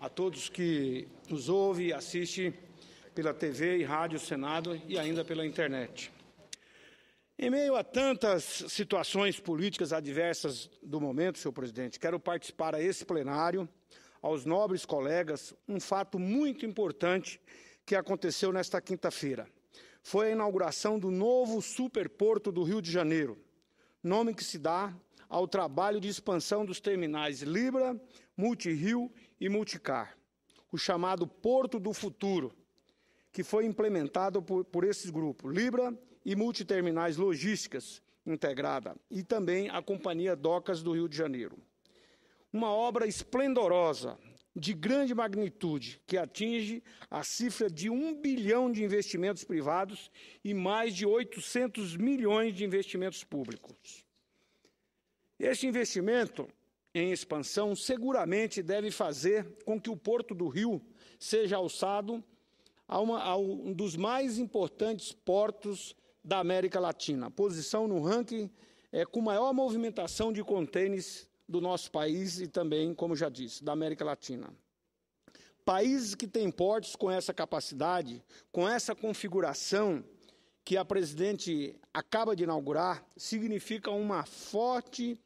a todos que nos ouve e assiste pela TV e rádio Senado e ainda pela internet. Em meio a tantas situações políticas adversas do momento, senhor presidente, quero participar a esse plenário, aos nobres colegas, um fato muito importante que aconteceu nesta quinta-feira. Foi a inauguração do novo superporto do Rio de Janeiro, nome que se dá ao trabalho de expansão dos terminais Libra, Multirio e Multicar, o chamado Porto do Futuro, que foi implementado por, por esses grupos, Libra e Multiterminais Logísticas Integrada, e também a Companhia Docas do Rio de Janeiro. Uma obra esplendorosa, de grande magnitude, que atinge a cifra de um bilhão de investimentos privados e mais de 800 milhões de investimentos públicos. Este investimento em expansão seguramente deve fazer com que o Porto do Rio seja alçado a, uma, a um dos mais importantes portos da América Latina, posição no ranking é, com maior movimentação de contêineres do nosso país e também, como já disse, da América Latina. Países que têm portos com essa capacidade, com essa configuração que a presidente acaba de inaugurar, significa uma forte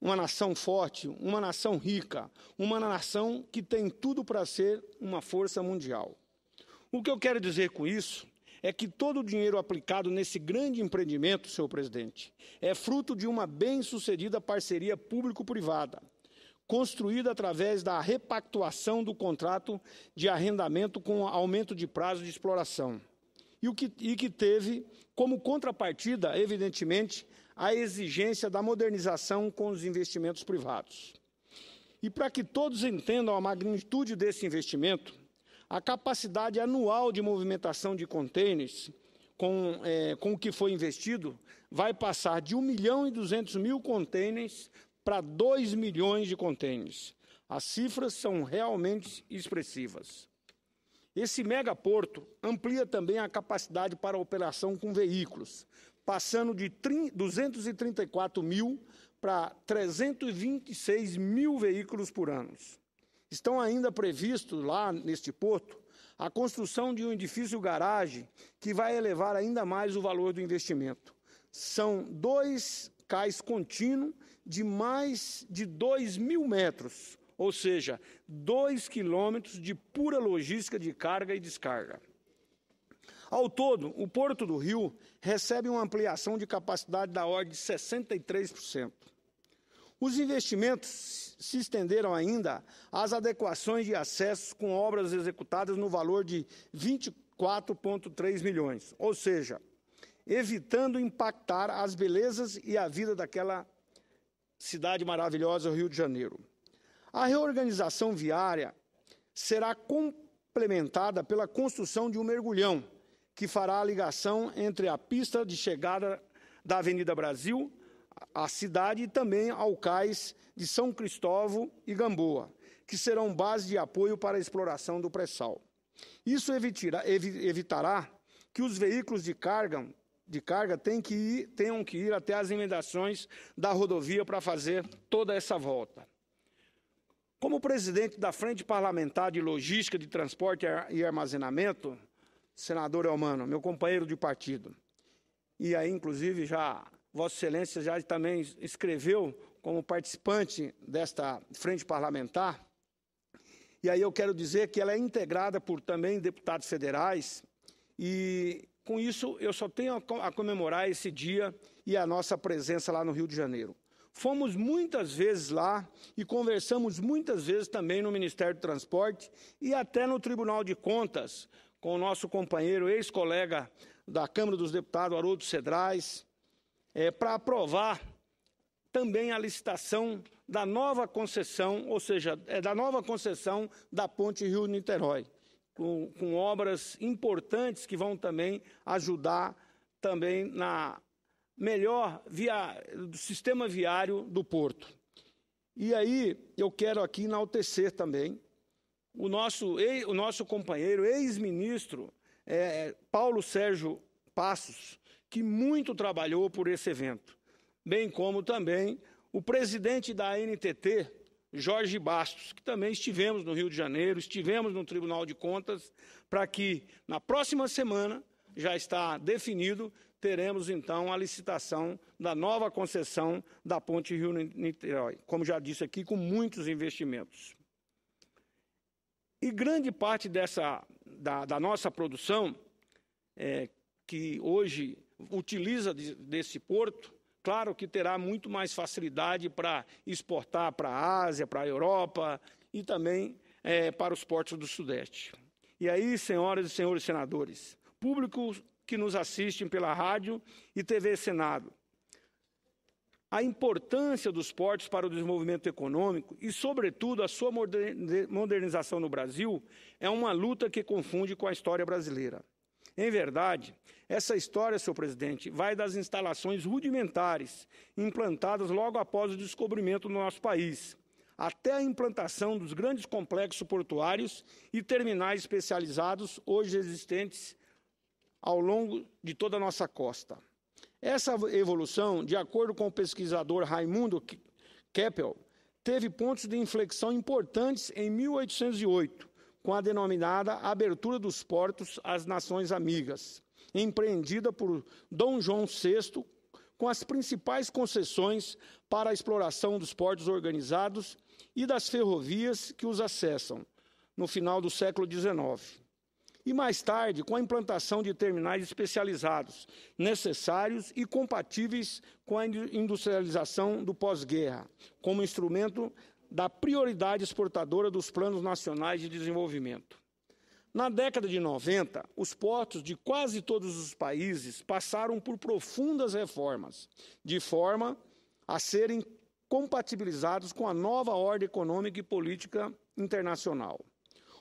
uma nação forte, uma nação rica, uma nação que tem tudo para ser uma força mundial. O que eu quero dizer com isso é que todo o dinheiro aplicado nesse grande empreendimento, senhor presidente, é fruto de uma bem-sucedida parceria público-privada, construída através da repactuação do contrato de arrendamento com aumento de prazo de exploração. E, o que, e que teve como contrapartida, evidentemente, a exigência da modernização com os investimentos privados. E para que todos entendam a magnitude desse investimento, a capacidade anual de movimentação de contêineres com, é, com o que foi investido vai passar de 1 milhão e 200 mil contêineres para 2 milhões de contêineres. As cifras são realmente expressivas. Esse megaporto amplia também a capacidade para a operação com veículos, passando de 234 mil para 326 mil veículos por ano. Estão ainda previstos lá neste porto a construção de um edifício garagem que vai elevar ainda mais o valor do investimento. São dois cais contínuos de mais de 2 mil metros, ou seja, 2 quilômetros de pura logística de carga e descarga. Ao todo, o Porto do Rio recebe uma ampliação de capacidade da ordem de 63%. Os investimentos se estenderam ainda às adequações de acessos com obras executadas no valor de 24,3 milhões, ou seja, evitando impactar as belezas e a vida daquela cidade maravilhosa, o Rio de Janeiro. A reorganização viária será complementada pela construção de um mergulhão que fará a ligação entre a pista de chegada da Avenida Brasil, à cidade e também ao cais de São Cristóvão e Gamboa, que serão base de apoio para a exploração do pré-sal. Isso evitará, evitará que os veículos de carga de carga que ir, tenham que ir até as emendações da rodovia para fazer toda essa volta. Como presidente da Frente Parlamentar de Logística de Transporte e Armazenamento, senador Elmano, meu companheiro de partido. E aí, inclusive, já Vossa Excelência já também escreveu como participante desta frente parlamentar. E aí eu quero dizer que ela é integrada por também deputados federais e com isso eu só tenho a comemorar esse dia e a nossa presença lá no Rio de Janeiro. Fomos muitas vezes lá e conversamos muitas vezes também no Ministério do Transporte e até no Tribunal de Contas com o nosso companheiro, ex-colega da Câmara dos Deputados, Haroldo Cedrais, é, para aprovar também a licitação da nova concessão, ou seja, é da nova concessão da Ponte Rio-Niterói, com, com obras importantes que vão também ajudar também na melhor via, do sistema viário do porto. E aí eu quero aqui enaltecer também o nosso, o nosso companheiro, ex-ministro, é, é, Paulo Sérgio Passos, que muito trabalhou por esse evento, bem como também o presidente da NTT, Jorge Bastos, que também estivemos no Rio de Janeiro, estivemos no Tribunal de Contas, para que na próxima semana, já está definido, teremos então a licitação da nova concessão da Ponte Rio-Niterói, como já disse aqui, com muitos investimentos. E grande parte dessa, da, da nossa produção, é, que hoje utiliza de, desse porto, claro que terá muito mais facilidade para exportar para a Ásia, para a Europa e também é, para os portos do Sudeste. E aí, senhoras e senhores senadores, público que nos assistem pela rádio e TV Senado, a importância dos portos para o desenvolvimento econômico e, sobretudo, a sua modernização no Brasil é uma luta que confunde com a história brasileira. Em verdade, essa história, senhor presidente, vai das instalações rudimentares implantadas logo após o descobrimento do nosso país, até a implantação dos grandes complexos portuários e terminais especializados hoje existentes ao longo de toda a nossa costa. Essa evolução, de acordo com o pesquisador Raimundo Keppel, teve pontos de inflexão importantes em 1808, com a denominada abertura dos portos às nações amigas, empreendida por Dom João VI com as principais concessões para a exploração dos portos organizados e das ferrovias que os acessam, no final do século XIX e mais tarde com a implantação de terminais especializados, necessários e compatíveis com a industrialização do pós-guerra, como instrumento da prioridade exportadora dos planos nacionais de desenvolvimento. Na década de 90, os portos de quase todos os países passaram por profundas reformas, de forma a serem compatibilizados com a nova ordem econômica e política internacional.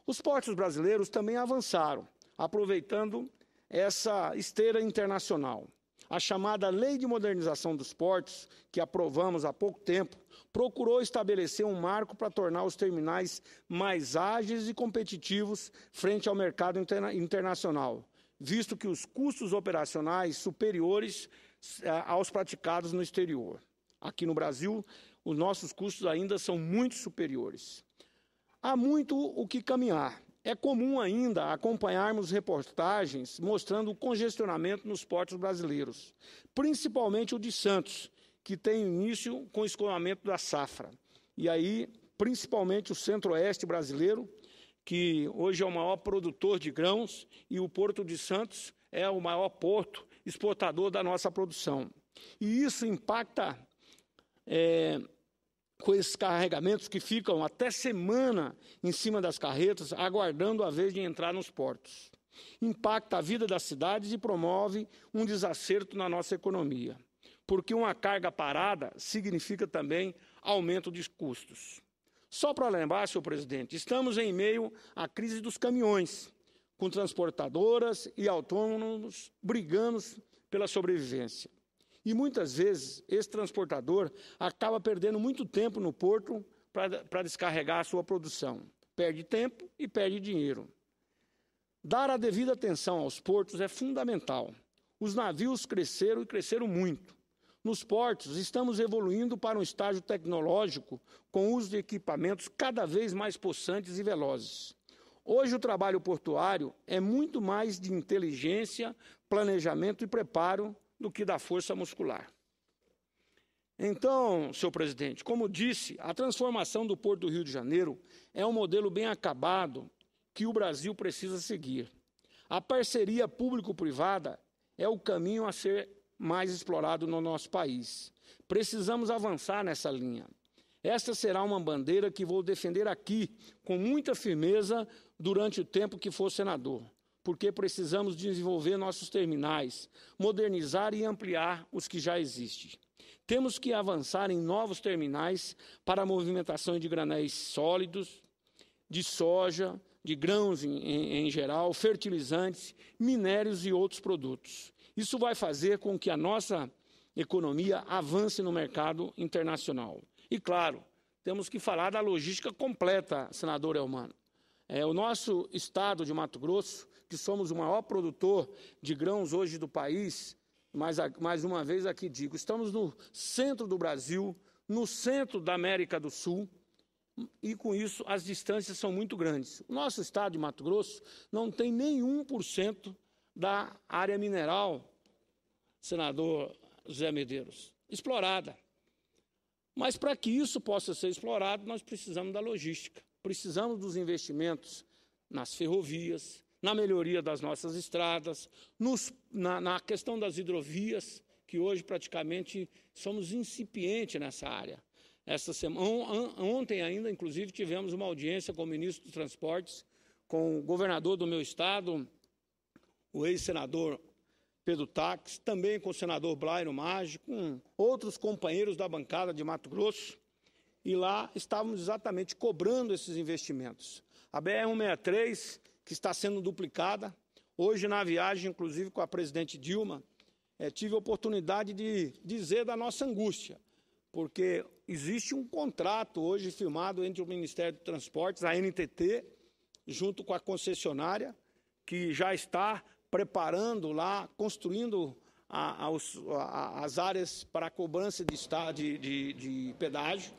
Os portos brasileiros também avançaram, aproveitando essa esteira internacional. A chamada Lei de Modernização dos Portos, que aprovamos há pouco tempo, procurou estabelecer um marco para tornar os terminais mais ágeis e competitivos frente ao mercado interna internacional, visto que os custos operacionais superiores eh, aos praticados no exterior. Aqui no Brasil, os nossos custos ainda são muito superiores. Há muito o que caminhar. É comum ainda acompanharmos reportagens mostrando o congestionamento nos portos brasileiros, principalmente o de Santos, que tem início com o escoamento da safra. E aí, principalmente o centro-oeste brasileiro, que hoje é o maior produtor de grãos, e o Porto de Santos é o maior porto exportador da nossa produção. E isso impacta é, com esses carregamentos que ficam até semana em cima das carretas, aguardando a vez de entrar nos portos. Impacta a vida das cidades e promove um desacerto na nossa economia, porque uma carga parada significa também aumento de custos. Só para lembrar, senhor presidente, estamos em meio à crise dos caminhões, com transportadoras e autônomos brigando pela sobrevivência. E muitas vezes esse transportador acaba perdendo muito tempo no porto para descarregar a sua produção. Perde tempo e perde dinheiro. Dar a devida atenção aos portos é fundamental. Os navios cresceram e cresceram muito. Nos portos, estamos evoluindo para um estágio tecnológico com uso de equipamentos cada vez mais possantes e velozes. Hoje, o trabalho portuário é muito mais de inteligência, planejamento e preparo do que da força muscular. Então, senhor presidente, como disse, a transformação do Porto do Rio de Janeiro é um modelo bem acabado que o Brasil precisa seguir. A parceria público-privada é o caminho a ser mais explorado no nosso país. Precisamos avançar nessa linha. Esta será uma bandeira que vou defender aqui com muita firmeza durante o tempo que for senador porque precisamos desenvolver nossos terminais, modernizar e ampliar os que já existem. Temos que avançar em novos terminais para a movimentação de granéis sólidos, de soja, de grãos em, em, em, geral, fertilizantes, minérios e outros produtos. Isso vai fazer com que a nossa economia avance no mercado internacional. E, claro, temos que falar da logística completa, senador Elmano. É, o nosso estado de Mato Grosso que somos o maior produtor de grãos hoje do país, mas mais uma vez aqui digo, estamos no centro do Brasil, no centro da América do Sul, e com isso as distâncias são muito grandes. O nosso estado de Mato Grosso não tem nenhum por cento da área mineral, senador Zé Medeiros, explorada. Mas para que isso possa ser explorado, nós precisamos da logística, precisamos dos investimentos nas ferrovias, na melhoria das nossas estradas, nos, na, na questão das hidrovias, que hoje praticamente somos incipientes nessa área. Essa semana, ontem ainda, inclusive, tivemos uma audiência com o ministro dos Transportes, com o governador do meu estado, o ex-senador Pedro Tax, também com o senador Blairo Maggi, com outros companheiros da bancada de Mato Grosso, e lá estávamos exatamente cobrando esses investimentos. A BR-163 que está sendo duplicada. Hoje, na viagem, inclusive com a presidente Dilma, é, tive a oportunidade de dizer da nossa angústia, porque existe um contrato hoje firmado entre o Ministério dos Transportes, a NTT, junto com a concessionária, que já está preparando lá, construindo a, a, a, as áreas para a cobrança de, de, de, de pedágio.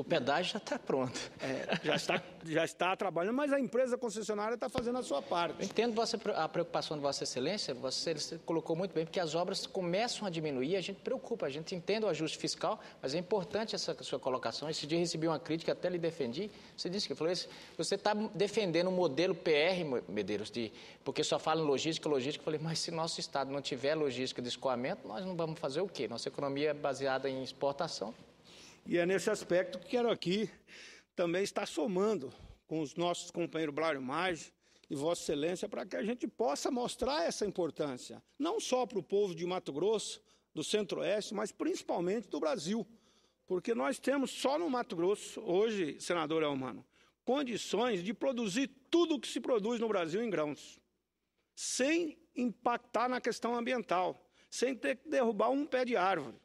O pedágio já está pronto. É, já, está, já está trabalhando, mas a empresa concessionária está fazendo a sua parte. Entendo a preocupação de Vossa Excelência, você colocou muito bem, porque as obras começam a diminuir, a gente preocupa, a gente entende o ajuste fiscal, mas é importante essa sua colocação. Esse dia recebi uma crítica, até lhe defendi. Você disse que falou você está defendendo o um modelo PR, Medeiros, de, porque só fala em logística, logística. Eu falei, mas se nosso Estado não tiver logística de escoamento, nós não vamos fazer o quê? Nossa economia é baseada em exportação, e é nesse aspecto que quero aqui também estar somando com os nossos companheiros Blário Maggi e Vossa Excelência para que a gente possa mostrar essa importância, não só para o povo de Mato Grosso, do Centro-Oeste, mas principalmente do Brasil. Porque nós temos só no Mato Grosso, hoje, senador Elmano, condições de produzir tudo o que se produz no Brasil em grãos, sem impactar na questão ambiental, sem ter que derrubar um pé de árvore.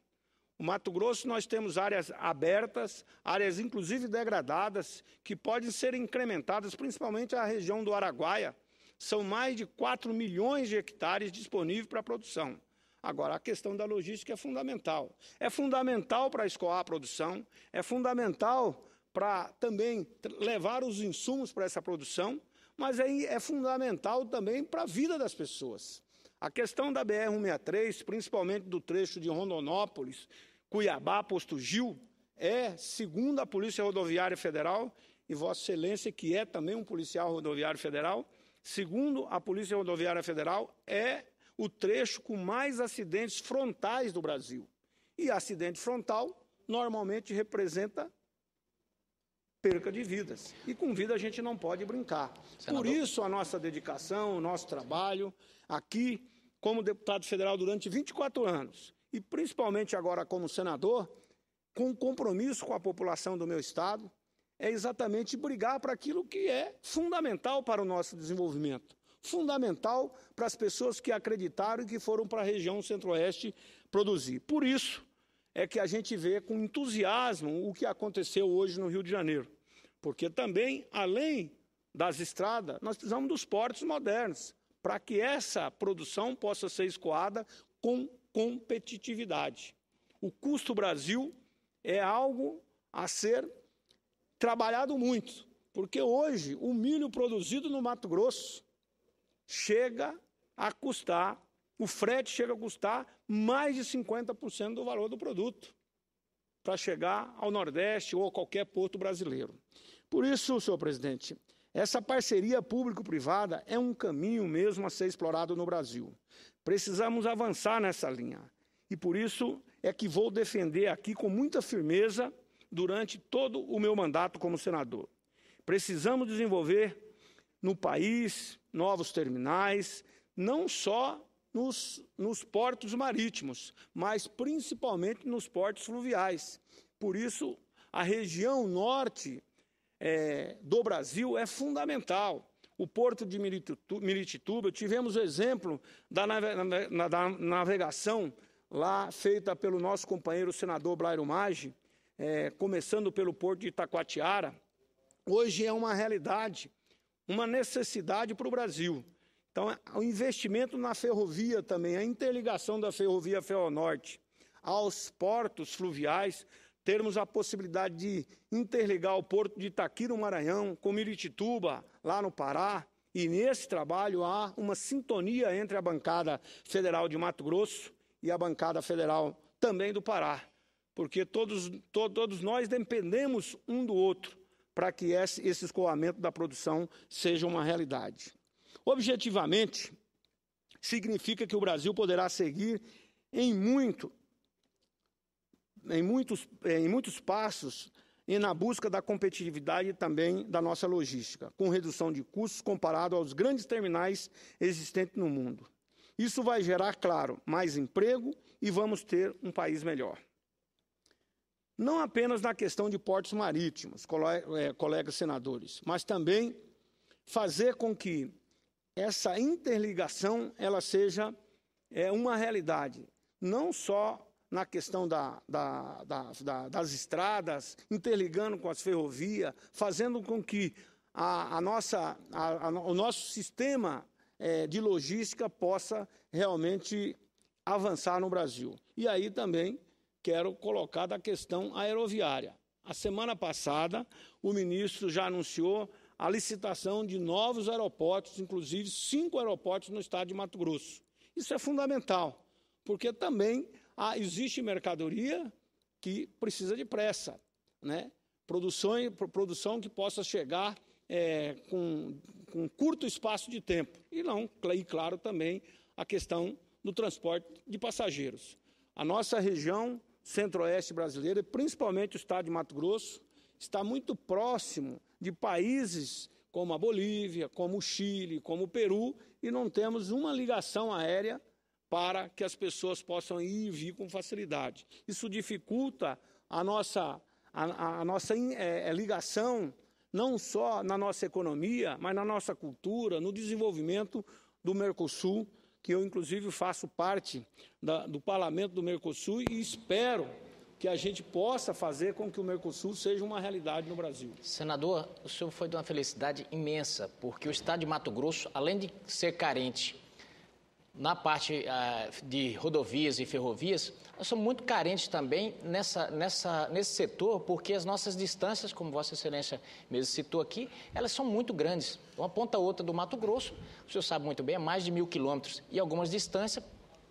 O Mato Grosso nós temos áreas abertas, áreas inclusive degradadas, que podem ser incrementadas, principalmente a região do Araguaia. São mais de 4 milhões de hectares disponíveis para produção. Agora, a questão da logística é fundamental. É fundamental para escoar a produção, é fundamental para também levar os insumos para essa produção, mas é, é fundamental também para a vida das pessoas. A questão da BR-163, principalmente do trecho de Rondonópolis, Cuiabá, Posto Gil, é, segundo a Polícia Rodoviária Federal, e Vossa Excelência, que é também um policial rodoviário federal, segundo a Polícia Rodoviária Federal, é o trecho com mais acidentes frontais do Brasil. E acidente frontal normalmente representa perca de vidas. E com vida a gente não pode brincar. Senador. Por isso a nossa dedicação, o nosso trabalho aqui como deputado federal durante 24 anos e principalmente agora como senador, com compromisso com a população do meu estado, é exatamente brigar para aquilo que é fundamental para o nosso desenvolvimento, fundamental para as pessoas que acreditaram e que foram para a região centro-oeste produzir. Por isso é que a gente vê com entusiasmo o que aconteceu hoje no Rio de Janeiro, porque também, além das estradas, nós precisamos dos portos modernos para que essa produção possa ser escoada com competitividade. O custo Brasil é algo a ser trabalhado muito, porque hoje o milho produzido no Mato Grosso chega a custar, o frete chega a custar mais de 50% do valor do produto para chegar ao Nordeste ou a qualquer porto brasileiro. Por isso, senhor presidente, essa parceria público-privada é um caminho mesmo a ser explorado no Brasil. Precisamos avançar nessa linha. E por isso é que vou defender aqui com muita firmeza durante todo o meu mandato como senador. Precisamos desenvolver no país novos terminais, não só nos, nos, portos marítimos, mas principalmente nos portos fluviais. Por isso, a região norte é, do Brasil é fundamental. O porto de Miritituba, tivemos o exemplo da, navegação lá feita pelo nosso companheiro senador Blairo Maggi, é, começando pelo porto de Itacoatiara. Hoje é uma realidade, uma necessidade para o Brasil. Então, o investimento na ferrovia também, a interligação da ferrovia Norte aos portos fluviais, termos a possibilidade de interligar o porto de Itaqui, no Maranhão, com Miritituba, lá no Pará. E nesse trabalho há uma sintonia entre a bancada federal de Mato Grosso e a bancada federal também do Pará, porque todos, to, todos nós dependemos um do outro para que esse, esse escoamento da produção seja uma realidade. Objetivamente, significa que o Brasil poderá seguir em muito em muitos, eh, em muitos passos e na busca da competitividade também da nossa logística, com redução de custos comparado aos grandes terminais existentes no mundo. Isso vai gerar, claro, mais emprego e vamos ter um país melhor. Não apenas na questão de portos marítimos, eh, colegas senadores, mas também fazer com que essa interligação ela seja é, uma realidade, não só na questão da, da, da, das estradas, interligando com as ferrovias, fazendo com que a, a nossa, a, o nosso sistema é, de logística possa realmente avançar no Brasil. E aí também quero colocar da questão aeroviária. A semana passada, o ministro já anunciou a licitação de novos aeroportos, inclusive cinco aeroportos no estado de Mato Grosso. Isso é fundamental, porque também ah, existe mercadoria que precisa de pressa, né? Produção, produção que possa chegar é, com, com, um curto espaço de tempo. E não, e claro, também a questão do transporte de passageiros. A nossa região centro-oeste brasileira, principalmente o estado de Mato Grosso, está muito próximo de países como a Bolívia, como o Chile, como o Peru, e não temos uma ligação aérea para que as pessoas possam ir e vir com facilidade. Isso dificulta a nossa, a, a nossa é, é, ligação, não só na nossa economia, mas na nossa cultura, no desenvolvimento do Mercosul, que eu, inclusive, faço parte da, do parlamento do Mercosul e espero que a gente possa fazer com que o Mercosul seja uma realidade no Brasil. Senador, o senhor foi de uma felicidade imensa, porque o estado de Mato Grosso, além de ser carente na parte ah, de rodovias e ferrovias, nós somos muito carentes também nessa, nessa, nesse setor, porque as nossas distâncias, como Vossa Excelência mesmo citou aqui, elas são muito grandes. Uma ponta a outra do Mato Grosso, o senhor sabe muito bem, é mais de mil quilômetros. E algumas distâncias,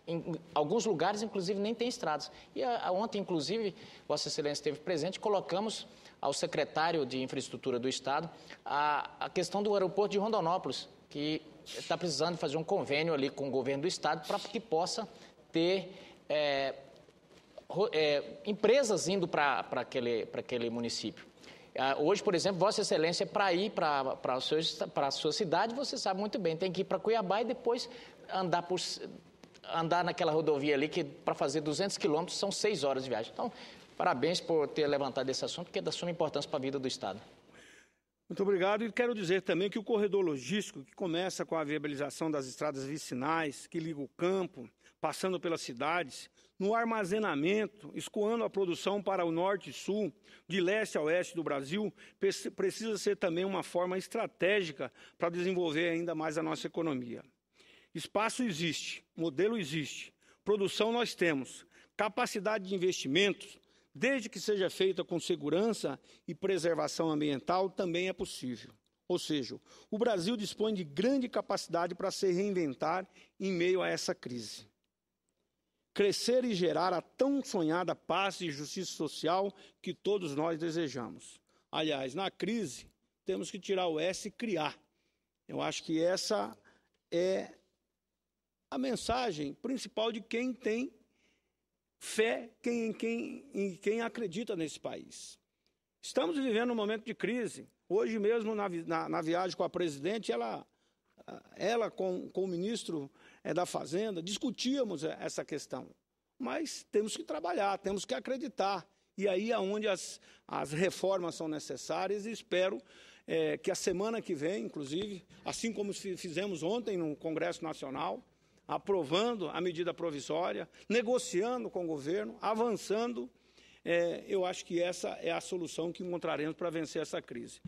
em alguns lugares, inclusive, nem tem estradas. E a, ah, a, ah, ontem, inclusive, Vossa Excelência esteve presente, colocamos ao secretário de Infraestrutura do Estado a, a questão do aeroporto de Rondonópolis, que está precisando fazer um convênio ali com o governo do estado para que possa ter é, é, empresas indo para aquele, aquele município. Ah, hoje, por exemplo, Vossa Excelência, para ir para a sua cidade, você sabe muito bem, tem que ir para Cuiabá e depois andar por, andar naquela rodovia ali, que para fazer 200 quilômetros são seis horas de viagem. Então, parabéns por ter levantado esse assunto, porque é da suma importância para a vida do Estado. Muito obrigado. E quero dizer também que o corredor logístico, que começa com a viabilização das estradas vicinais, que liga o campo, passando pelas cidades, no armazenamento, escoando a produção para o norte e sul, de leste a oeste do Brasil, precisa ser também uma forma estratégica para desenvolver ainda mais a nossa economia. Espaço existe, modelo existe, produção nós temos, capacidade de investimentos desde que seja feita com segurança e preservação ambiental, também é possível. Ou seja, o Brasil dispõe de grande capacidade para se reinventar em meio a essa crise. Crescer e gerar a tão sonhada paz e justiça social que todos nós desejamos. Aliás, na crise, temos que tirar o S e criar. Eu acho que essa é a mensagem principal de quem tem fé quem, quem, em quem acredita nesse país. Estamos vivendo um momento de crise. Hoje mesmo, na, na, na viagem com a presidente, ela, ela com, com o ministro é, da Fazenda, discutíamos eh, essa questão. Mas temos que trabalhar, temos que acreditar. E aí é onde as, as reformas são necessárias e espero é, que a semana que vem, inclusive, assim como fizemos ontem no Congresso Nacional, aprovando a medida provisória, negociando com o governo, avançando. É, eu acho que essa é a solução que encontraremos para vencer essa crise.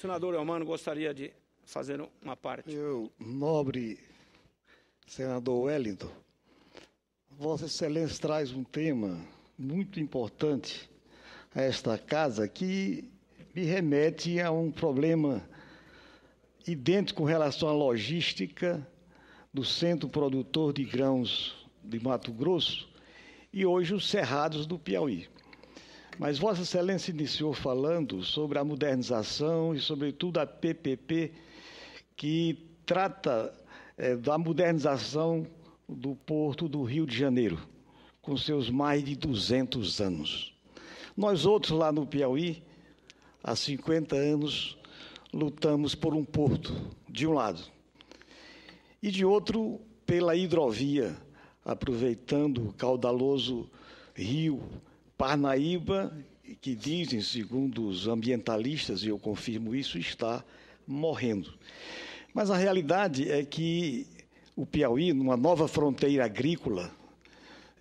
senador Elmano gostaria de fazer uma parte. Eu, nobre senador Wellington, Vossa Excelência traz um tema muito importante a esta casa que me remete a um problema idêntico com relação à logística do Centro Produtor de Grãos de Mato Grosso e hoje os Cerrados do Piauí. Mas Vossa Excelência iniciou falando sobre a modernização e, sobretudo, a PPP, que trata é, da modernização do porto do Rio de Janeiro, com seus mais de 200 anos. Nós outros lá no Piauí, há 50 anos, lutamos por um porto, de um lado, e de outro pela hidrovia, aproveitando o caudaloso rio Parnaíba, que dizem, segundo os ambientalistas, e eu confirmo isso, está morrendo. Mas a realidade é que o Piauí, numa nova fronteira agrícola,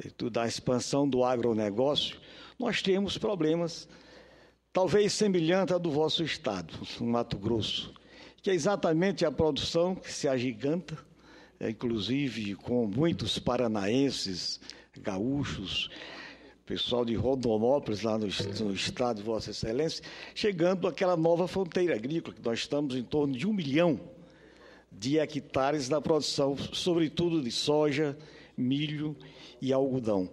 eh, da expansão do agronegócio, nós temos problemas, talvez semelhantes ao do vosso estado, no Mato Grosso, que é exatamente a produção que se agiganta, é, inclusive com muitos paranaenses, gaúchos, pessoal de Rondonópolis, lá no, no, estado de Vossa Excelência, chegando àquela nova fronteira agrícola, que nós estamos em torno de um milhão de hectares na produção, sobretudo de soja, milho e algodão.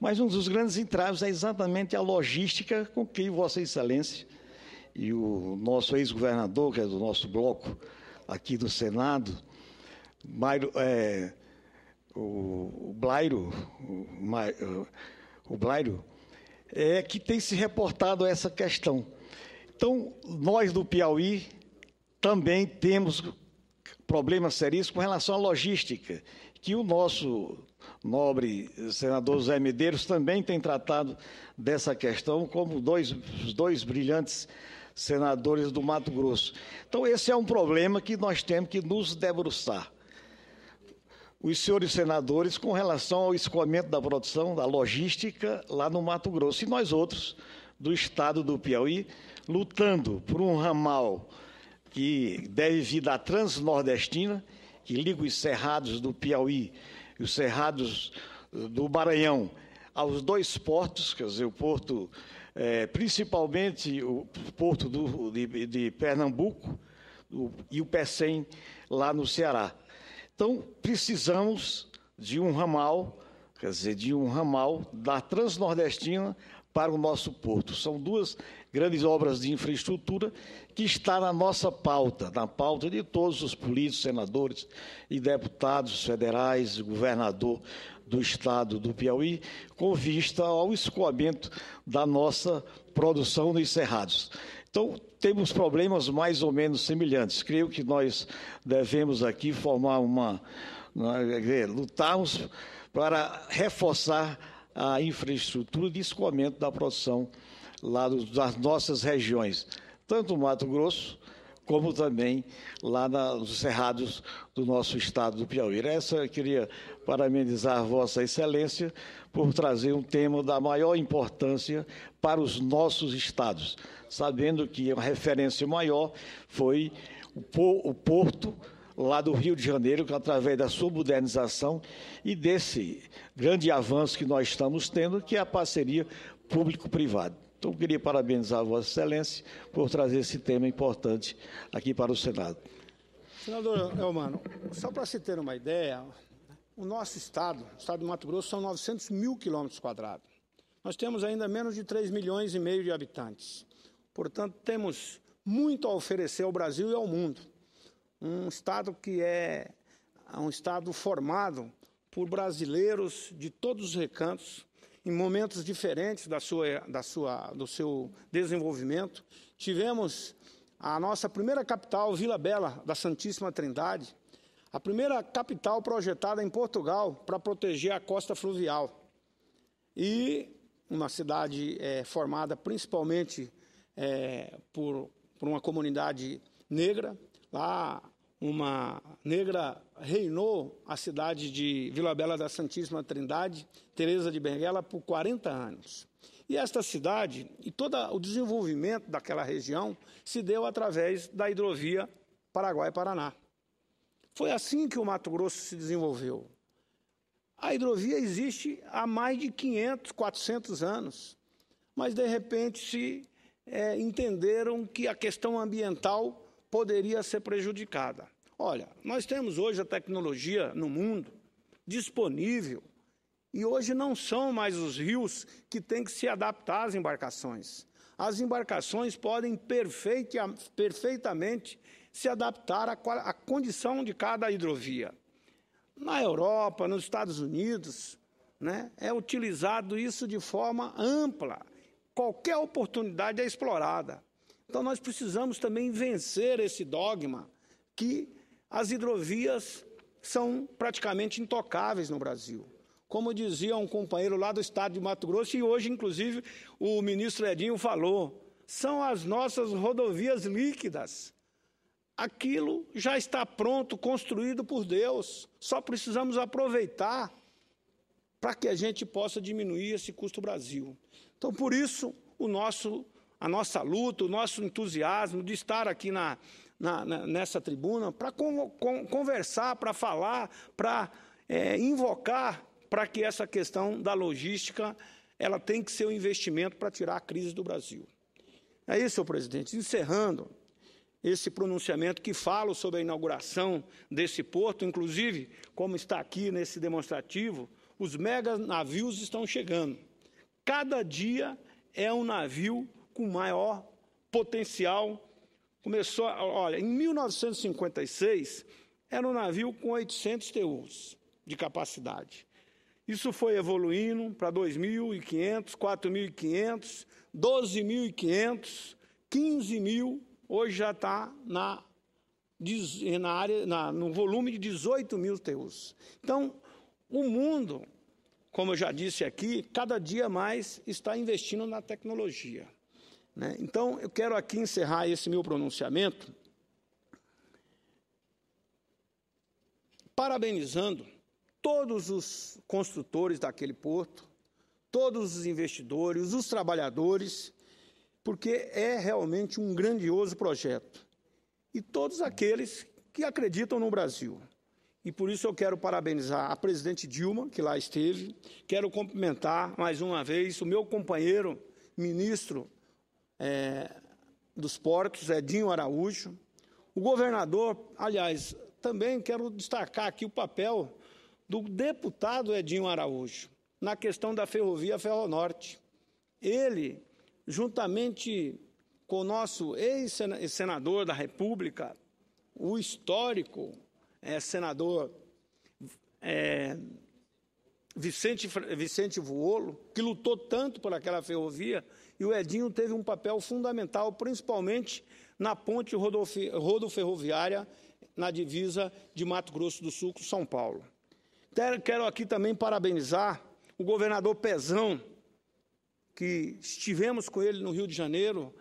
Mas um dos grandes entraves é exatamente a logística com que Vossa Excelência e o nosso ex-governador, que é do nosso bloco aqui do Senado, Mairo, é, o, o Blairo, o, o Blairo, é que tem se reportado a essa questão. Então, nós do Piauí também temos problemas sérios com relação à logística, que o nosso nobre senador Zé Medeiros também tem tratado dessa questão, como dois, dois brilhantes senadores do Mato Grosso. Então, esse é um problema que nós temos que nos debruçar os senhores senadores com relação ao escoamento da produção, da logística lá no Mato Grosso. E nós outros, do estado do Piauí, lutando por um ramal que deve vir da Transnordestina, que liga os cerrados do Piauí e os cerrados eh, do Maranhão aos dois portos, quer dizer, o porto, é, principalmente o porto do, de, de, Pernambuco e o Pecém lá no Ceará. Então, precisamos de um ramal, quer dizer, de um ramal da Transnordestina para o nosso porto. São duas grandes obras de infraestrutura que está na nossa pauta, na pauta de todos os políticos, senadores e deputados federais, governador do estado do Piauí, com vista ao escoamento da nossa produção nos cerrados. Então, temos problemas mais ou menos semelhantes. Creio que nós devemos aqui formar uma. lutarmos para reforçar a infraestrutura de escoamento da produção lá das nossas regiões, tanto Mato Grosso como também lá na, nos cerrados do nosso estado do Piauí. Essa eu queria parabenizar Vossa Excelência por trazer um tema da maior importância para os nossos estados, sabendo que a referência maior foi o porto lá do Rio de Janeiro, que através da sua modernização e desse grande avanço que nós estamos tendo, que é a parceria público-privada. Então, queria parabenizar a Vossa Excelência por trazer esse tema importante aqui para o Senado. Senador Elmano, só para se ter uma ideia, o nosso estado, o estado de Mato Grosso, são 900 mil quilômetros quadrados. Nós temos ainda menos de 3 milhões e meio de habitantes. Portanto, temos muito a oferecer ao Brasil e ao mundo. Um estado que é, é um estado formado por brasileiros de todos os recantos, em momentos diferentes da sua, da sua, do seu desenvolvimento. Tivemos a nossa primeira capital, Vila Bela, da Santíssima Trindade, a primeira capital projetada em Portugal para proteger a costa fluvial. E uma cidade é, formada principalmente é, por, por uma comunidade negra. Lá uma negra reinou a cidade de Vila Bela da Santíssima Trindade, Teresa de Benguela, por 40 anos. E esta cidade e todo o desenvolvimento daquela região se deu através da hidrovia Paraguai-Paraná. Foi assim que o Mato Grosso se desenvolveu. A hidrovia existe há mais de 500, 400 anos, mas de repente se é, entenderam que a questão ambiental poderia ser prejudicada. Olha, nós temos hoje a tecnologia no mundo disponível e hoje não são mais os rios que têm que se adaptar às embarcações. As embarcações podem perfeitamente se adaptar à condição de cada hidrovia. Na Europa, nos Estados Unidos, né, é utilizado isso de forma ampla. Qualquer oportunidade é explorada. Então nós precisamos também vencer esse dogma que as hidrovias são praticamente intocáveis no Brasil. Como dizia um companheiro lá do estado de Mato Grosso, e hoje, inclusive, o ministro Edinho falou, são as nossas rodovias líquidas. Aquilo já está pronto, construído por Deus. Só precisamos aproveitar para que a gente possa diminuir esse custo Brasil. Então, por isso, o nosso a nossa luta, o nosso entusiasmo de estar aqui na, na, nessa tribuna para con, con, conversar, para falar, para é, invocar para que essa questão da logística ela tem que ser um investimento para tirar a crise do Brasil. É isso, senhor presidente. Encerrando esse pronunciamento que falo sobre a inauguração desse porto, inclusive, como está aqui nesse demonstrativo, os mega navios estão chegando. Cada dia é um navio com maior potencial. Começou, olha, em 1956, era um navio com 800 TUs de capacidade. Isso foi evoluindo para 2.500, 4.500, 12.500, 15.000. Hoje já está na, na área, na, no volume de 18 mil TUs. Então, o mundo, como eu já disse aqui, cada dia mais está investindo na tecnologia. Né? Então, eu quero aqui encerrar esse meu pronunciamento parabenizando todos os construtores daquele porto, todos os investidores, os trabalhadores, porque é realmente um grandioso projeto. E todos aqueles que acreditam no Brasil. E por isso eu quero parabenizar a presidente Dilma, que lá esteve, quero cumprimentar mais uma vez o meu companheiro ministro é, dos Portos, Edinho Araújo. O governador, aliás, também quero destacar aqui o papel do deputado Edinho Araújo na questão da ferrovia Ferronorte. Ele, juntamente com o nosso ex-senador da República, o histórico é, senador é, Vicente, Vicente Vuolo, que lutou tanto por aquela ferrovia e o Edinho teve um papel fundamental, principalmente na ponte rodoferroviária na divisa de Mato Grosso do Sul com São Paulo. Quero aqui também parabenizar o governador Pezão, que estivemos com ele no Rio de Janeiro,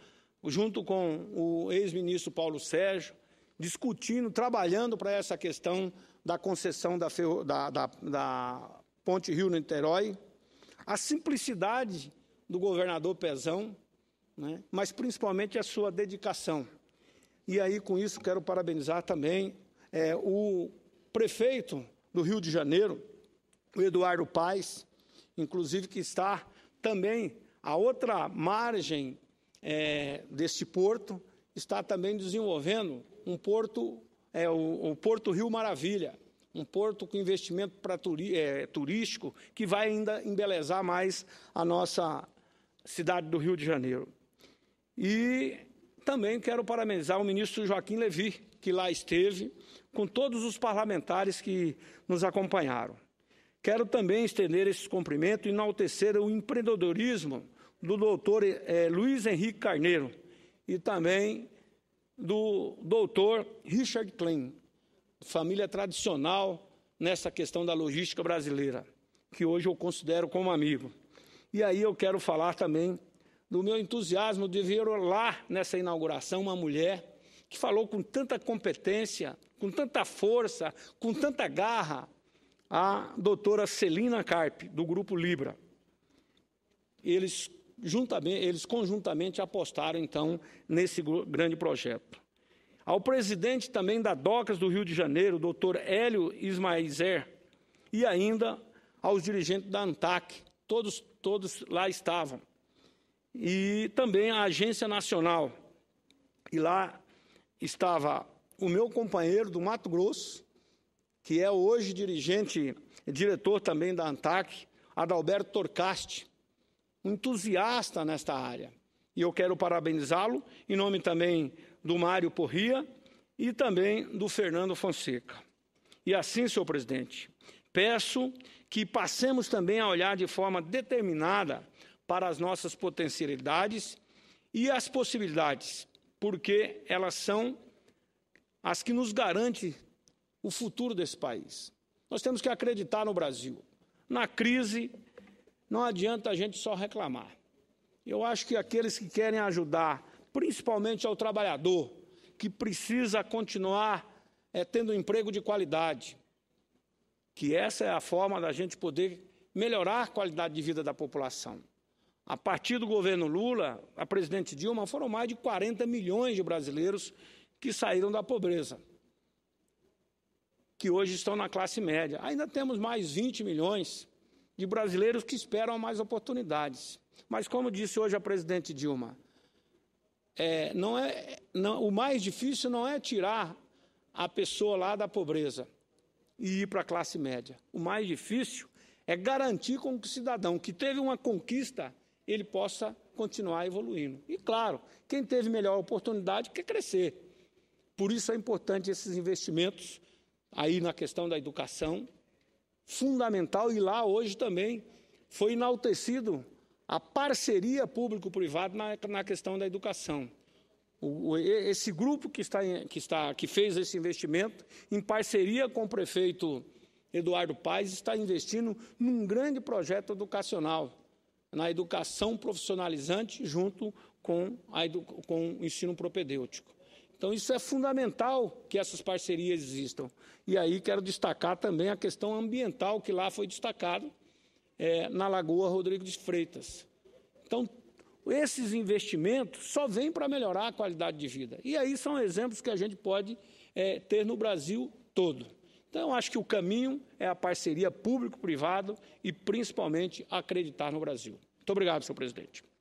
junto com o ex-ministro Paulo Sérgio, discutindo, trabalhando para essa questão da concessão da, ferro, da, da, da Ponte Rio-Niterói. A simplicidade do governador Pezão, né? mas principalmente a sua dedicação. E aí, com isso, quero parabenizar também é, o prefeito do Rio de Janeiro, o Eduardo Paes, inclusive que está também a outra margem é, deste porto, está também desenvolvendo um porto, é, o, o Porto Rio Maravilha, um porto com investimento para turi, é, turístico que vai ainda embelezar mais a nossa cidade do Rio de Janeiro. E também quero parabenizar o ministro Joaquim Levi, que lá esteve, com todos os parlamentares que nos acompanharam. Quero também estender esse cumprimento e enaltecer o empreendedorismo do doutor eh, Luiz Henrique Carneiro e também do doutor Richard Klein, família tradicional nessa questão da logística brasileira, que hoje eu considero como amigo. E aí eu quero falar também do meu entusiasmo de ver lá nessa inauguração uma mulher que falou com tanta competência, com tanta força, com tanta garra, a doutora Celina Carpe, do grupo Libra. Eles juntamente, eles conjuntamente apostaram então nesse grande projeto. Ao presidente também da Docas do Rio de Janeiro, doutor Hélio Ismaizer, e ainda aos dirigentes da ANTAC, todos, todos lá estavam. E também a Agência Nacional. E lá estava o meu companheiro do Mato Grosso, que é hoje dirigente, diretor também da ANTAC, Adalberto Torcasti, um entusiasta nesta área. E eu quero parabenizá-lo, em nome também do Mário Porria e também do Fernando Fonseca. E assim, senhor presidente, peço que passemos também a olhar de forma determinada para as nossas potencialidades e as possibilidades, porque elas são as que nos garantem o futuro desse país. Nós temos que acreditar no Brasil. Na crise, não adianta a gente só reclamar. Eu acho que aqueles que querem ajudar, principalmente ao trabalhador, que precisa continuar é, tendo um emprego de qualidade, que essa é a forma da gente poder melhorar a qualidade de vida da população. A partir do governo Lula, a presidente Dilma, foram mais de 40 milhões de brasileiros que saíram da pobreza, que hoje estão na classe média. Ainda temos mais 20 milhões de brasileiros que esperam mais oportunidades. Mas, como disse hoje a presidente Dilma, é, não é, não, o mais difícil não é tirar a pessoa lá da pobreza e ir para a classe média. O mais difícil é garantir com que o cidadão que teve uma conquista, ele possa continuar evoluindo. E claro, quem teve melhor oportunidade quer crescer. Por isso é importante esses investimentos aí na questão da educação, fundamental e lá hoje também foi enaltecido a parceria público-privado na, na questão da educação esse grupo que, está, que, está, que fez esse investimento, em parceria com o prefeito Eduardo Paes, está investindo num grande projeto educacional, na educação profissionalizante junto com, a, com o ensino propedêutico. Então, isso é fundamental que essas parcerias existam. E aí quero destacar também a questão ambiental que lá foi destacada é, na Lagoa Rodrigo de Freitas. Então, esses investimentos só vêm para melhorar a qualidade de vida. E aí são exemplos que a gente pode é, ter no Brasil todo. Então, acho que o caminho é a parceria público-privado e, principalmente, acreditar no Brasil. Muito obrigado, senhor presidente.